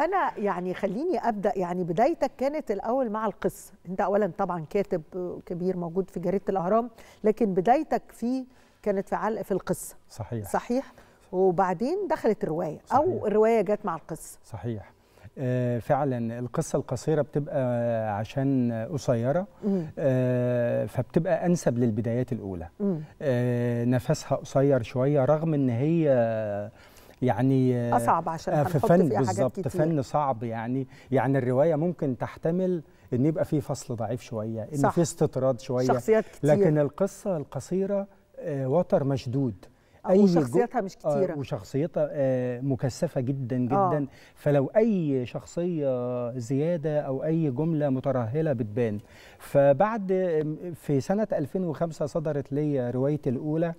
أنا يعني خليني أبدأ يعني بدايتك كانت الأول مع القصة، أنت أولاً طبعاً كاتب كبير موجود في جريدة الأهرام، لكن بدايتك في كانت في علق في القصة. صحيح. صحيح؟ وبعدين دخلت الرواية صحيح. أو الرواية جت مع القصة. صحيح. آه، فعلا القصة القصيرة بتبقى عشان قصيرة آه، فبتبقى أنسب للبدايات الأولى آه، نفسها قصير شوية رغم أن هي يعني اصعب عشان آه، في فن بالظبط فن صعب يعني يعني الروايه ممكن تحتمل ان يبقى في فصل ضعيف شويه ان في استطراد شويه شخصيات كتير. لكن القصه القصيره آه، وتر مشدود أي وشخصيتها مش آه، كتيرة وشخصيتها آه، مكثفة جدا آه. جدا آه. فلو أي شخصية زيادة أو أي جملة مترهلة بتبان فبعد في سنة 2005 صدرت لي روايتي الأولى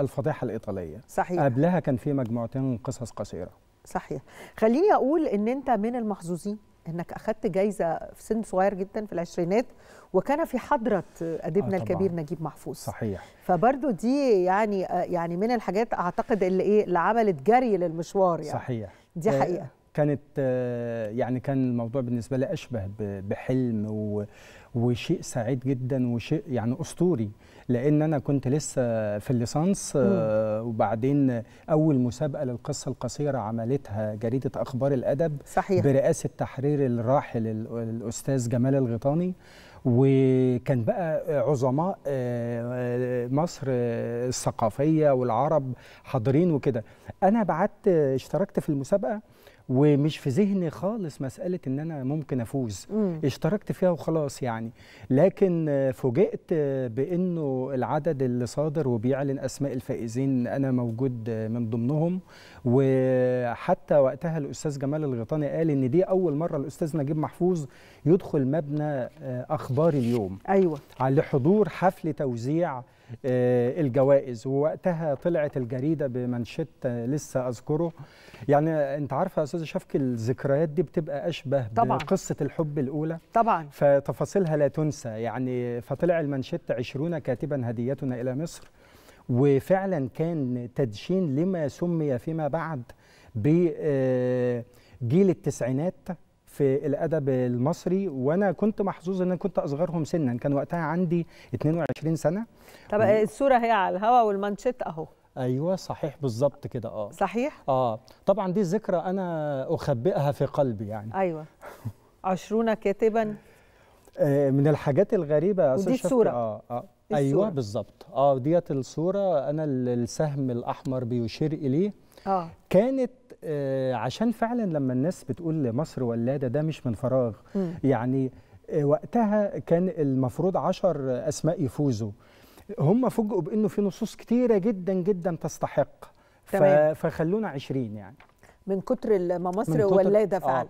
الفضيحة الإيطالية صحيح قبلها كان في مجموعتين قصص قصيرة صحيح خليني أقول إن أنت من المحظوظين انك اخذت جايزه في سن صغير جدا في العشرينات وكان في حضره اديبنا آه الكبير نجيب محفوظ صحيح فبرضه دي يعني آه، يعني من الحاجات اعتقد اللي ايه اللي عملت جري للمشوار يعني صحيح دي آه، حقيقه كانت آه، يعني كان الموضوع بالنسبه لي اشبه بحلم وشيء سعيد جدا وشيء يعني اسطوري لان انا كنت لسه في الليسانس آه، وبعدين اول مسابقه للقصه القصيره عملتها جريده اخبار الادب صحيح. برئاسه تحرير الراحل الاستاذ جمال الغيطاني وكان بقى عظماء آه، مصر الثقافيه والعرب حاضرين وكده انا بعت اشتركت في المسابقه ومش في ذهني خالص مساله ان انا ممكن افوز مم. اشتركت فيها وخلاص يعني لكن فوجئت بانه العدد اللي صادر وبيعلن اسماء الفائزين انا موجود من ضمنهم وحتى وقتها الاستاذ جمال الغيطاني قال ان دي اول مره الاستاذ نجيب محفوظ يدخل مبنى آه، اخبار اليوم ايوه لحضور حفل توزيع آه، الجوائز ووقتها طلعت الجريده بمنشط آه، لسه اذكره يعني انت عارفه يا استاذ شفك الذكريات دي بتبقى اشبه طبعا. بقصه الحب الاولى طبعا فتفاصيلها لا تنسى يعني فطلع المنشط عشرون كاتبا هديتنا الى مصر وفعلا كان تدشين لما سمي فيما بعد بجيل آه، التسعينات في الادب المصري وانا كنت محظوظ ان انا كنت اصغرهم سنا كان وقتها عندي 22 سنه طب و... آه، الصوره هي على الهوا والمانشيت اهو ايوه صحيح بالظبط كده اه صحيح اه طبعا دي ذكرى انا اخبئها في قلبي يعني ايوه عشرون كاتبا آه، من الحاجات الغريبه ودي الصوره اه اه الصورة. ايوه بالظبط اه ديت الصوره انا السهم الاحمر بيشير اليه آه. كانت آه، عشان فعلا لما الناس بتقول مصر ولاده ده مش من فراغ يعني آه، وقتها كان المفروض عشر اسماء يفوزوا هم فوجئوا بانه في نصوص كتيره جدا جدا تستحق تمام. فخلونا 20 يعني من كتر ما مصر ولاده فعلا آه.